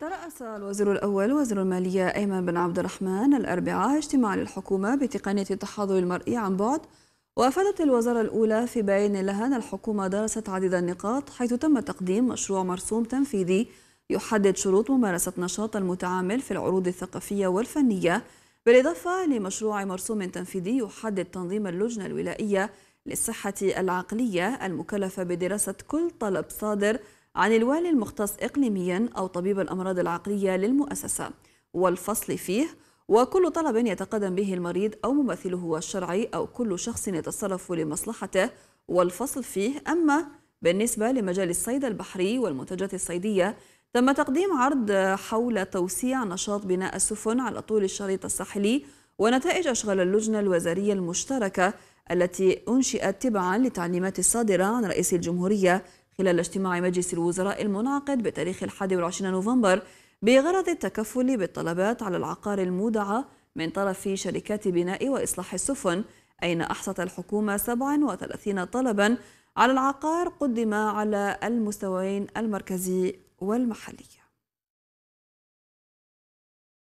ترأس الوزير الأول وزير المالية أيمن بن عبد الرحمن الأربعاء اجتماع للحكومة بتقنية التحاضر المرئي عن بعد وأفادت الوزارة الأولى في بيان لها أن الحكومة درست عديد النقاط حيث تم تقديم مشروع مرسوم تنفيذي يحدد شروط ممارسة نشاط المتعامل في العروض الثقافية والفنية بالإضافة لمشروع مرسوم تنفيذي يحدد تنظيم اللجنة الولائية للصحة العقلية المكلفة بدراسة كل طلب صادر عن الوالي المختص إقليميا أو طبيب الأمراض العقلية للمؤسسة والفصل فيه وكل طلب يتقدم به المريض أو ممثله الشرعي أو كل شخص يتصرف لمصلحته والفصل فيه أما بالنسبة لمجال الصيد البحري والمنتجات الصيدية تم تقديم عرض حول توسيع نشاط بناء السفن على طول الشريط الساحلي ونتائج أشغال اللجنة الوزارية المشتركة التي أنشئت تبعا لتعليمات الصادرة عن رئيس الجمهورية خلال اجتماع مجلس الوزراء المنعقد بتاريخ 21 نوفمبر بغرض التكفل بالطلبات على العقار المودعة من طرف شركات بناء وإصلاح السفن أين أحصت الحكومة 37 طلبا على العقار قدم على المستويين المركزي والمحلي